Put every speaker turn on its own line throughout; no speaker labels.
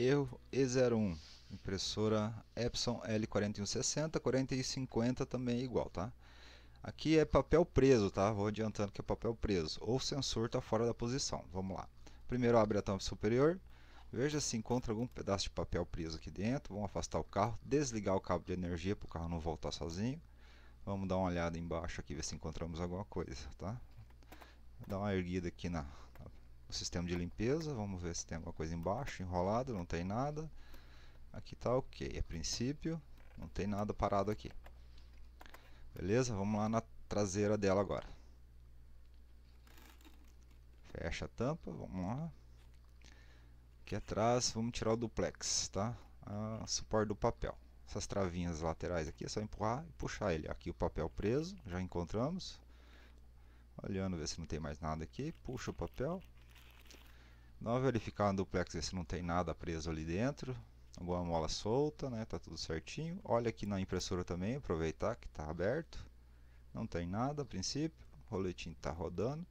Erro E01, impressora Epson L4160, 4050 também é igual, tá? Aqui é papel preso, tá? Vou adiantando que é papel preso, ou o sensor está fora da posição. Vamos lá. Primeiro abre a tampa superior, veja se encontra algum pedaço de papel preso aqui dentro. Vamos afastar o carro, desligar o cabo de energia para o carro não voltar sozinho. Vamos dar uma olhada embaixo aqui, ver se encontramos alguma coisa, tá? Vou dar uma erguida aqui na, o sistema de limpeza, vamos ver se tem alguma coisa embaixo, enrolado, não tem nada. Aqui está ok, a princípio, não tem nada parado aqui. Beleza, vamos lá na traseira dela agora. Fecha a tampa, vamos lá. Aqui atrás, vamos tirar o duplex, tá? Ah, suporte do papel. Essas travinhas laterais aqui, é só empurrar e puxar ele. Aqui o papel preso, já encontramos. Olhando, ver se não tem mais nada aqui. Puxa o papel, Dá uma verificada no duplex se não tem nada preso ali dentro, alguma mola solta, né? Tá tudo certinho. Olha aqui na impressora também, aproveitar que tá aberto. Não tem nada a princípio, o roletinho tá rodando.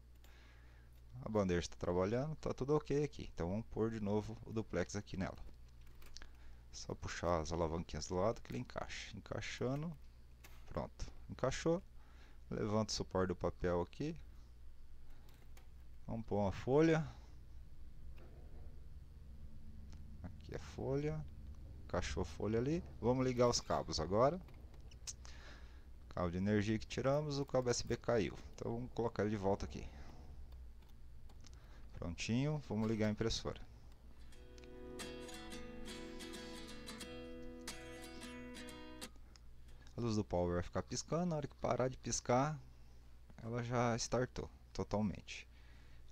A bandeja está trabalhando, tá tudo ok aqui. Então vamos pôr de novo o duplex aqui nela. Só puxar as alavanquinhas do lado que ele encaixa. Encaixando, pronto, encaixou. Levanta o suporte do papel aqui. Vamos pôr uma folha, folha. Cachou folha ali. Vamos ligar os cabos agora. Cabo de energia que tiramos, o cabo USB caiu. Então vamos colocar ele de volta aqui. Prontinho, vamos ligar a impressora. A luz do power vai ficar piscando, na hora que parar de piscar, ela já startou totalmente.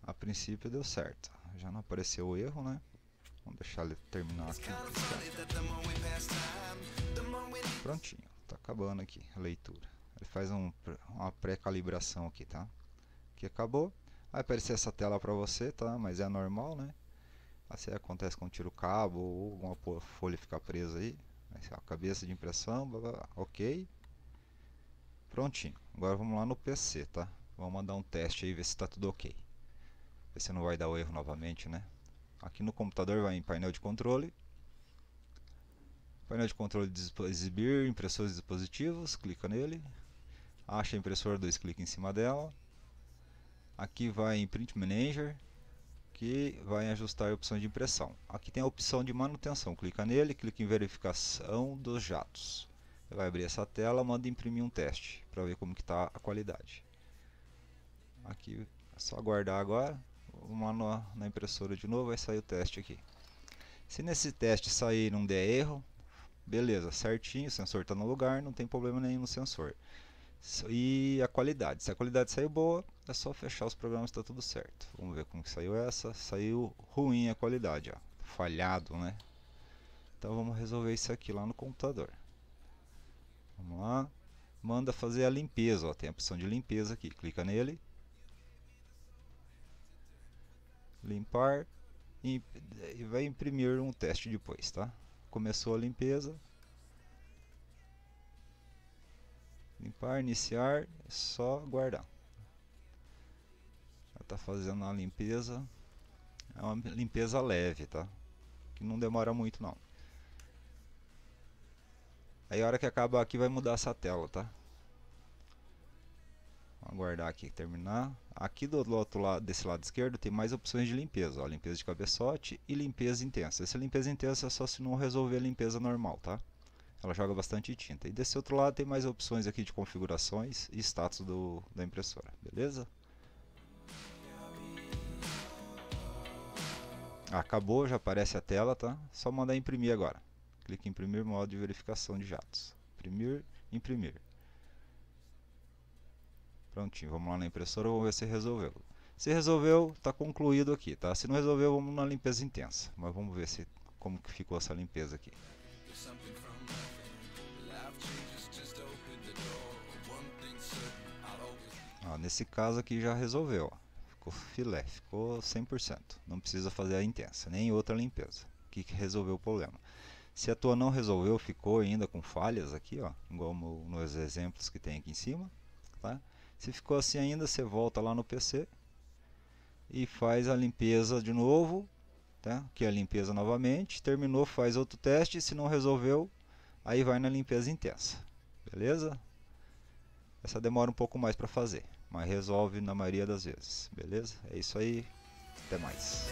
A princípio deu certo, já não apareceu o erro, né? Vamos deixar ele terminar aqui. Prontinho, tá acabando aqui a leitura. Ele faz um, uma pré-calibração aqui, tá? Que acabou. Vai aparecer essa tela para você, tá? Mas é normal, né? Assim acontece quando tira o cabo ou alguma folha fica presa aí. A cabeça de impressão, blá, blá, blá. ok. Prontinho. Agora vamos lá no PC, tá? Vamos mandar um teste aí, ver se está tudo ok. Ver se não vai dar o erro novamente, né? Aqui no computador vai em painel de controle. Painel de controle de exibir impressores e dispositivos, clica nele. Acha a impressora, dois cliques em cima dela. Aqui vai em Print Manager, que vai ajustar a opção de impressão. Aqui tem a opção de manutenção, clica nele, clica em verificação dos jatos. Vai abrir essa tela, manda imprimir um teste, para ver como está a qualidade. Aqui é só aguardar agora vamos lá na impressora de novo, vai sair o teste aqui. Se nesse teste sair não der erro, beleza, certinho, o sensor está no lugar, não tem problema nenhum no sensor. E a qualidade, se a qualidade saiu boa, é só fechar os programas, está tudo certo. Vamos ver como que saiu essa, saiu ruim a qualidade, ó. falhado, né? Então vamos resolver isso aqui lá no computador. Vamos lá, manda fazer a limpeza, ó. tem a opção de limpeza aqui, clica nele limpar e vai imprimir um teste depois, tá? Começou a limpeza. Limpar, iniciar, é só guardar. Já está fazendo a limpeza. É uma limpeza leve, tá? Que não demora muito não. Aí a hora que acabar aqui vai mudar essa tela, tá? guardar aqui, terminar. Aqui do outro lado, desse lado esquerdo tem mais opções de limpeza, ó, limpeza de cabeçote e limpeza intensa. Essa limpeza intensa é só se não resolver a limpeza normal, tá? Ela joga bastante tinta. E desse outro lado tem mais opções aqui de configurações e status do, da impressora, beleza? Ah, acabou, já aparece a tela, tá? Só mandar imprimir agora. Clique em imprimir modo de verificação de jatos. Imprimir, imprimir. Prontinho, vamos lá na impressora, vamos ver se resolveu. Se resolveu, está concluído aqui, tá? Se não resolveu, vamos na limpeza intensa. Mas vamos ver se como que ficou essa limpeza aqui. Ó, nesse caso aqui já resolveu, ó. Ficou filé, ficou 100%. Não precisa fazer a intensa, nem outra limpeza. Que, que resolveu o problema. Se a tua não resolveu, ficou ainda com falhas aqui, ó, como nos exemplos que tem aqui em cima, tá? Se ficou assim ainda, você volta lá no PC e faz a limpeza de novo, tá? que é a limpeza novamente. Terminou, faz outro teste. Se não resolveu, aí vai na limpeza intensa. Beleza? Essa demora um pouco mais para fazer, mas resolve na maioria das vezes. Beleza? É isso aí. Até mais.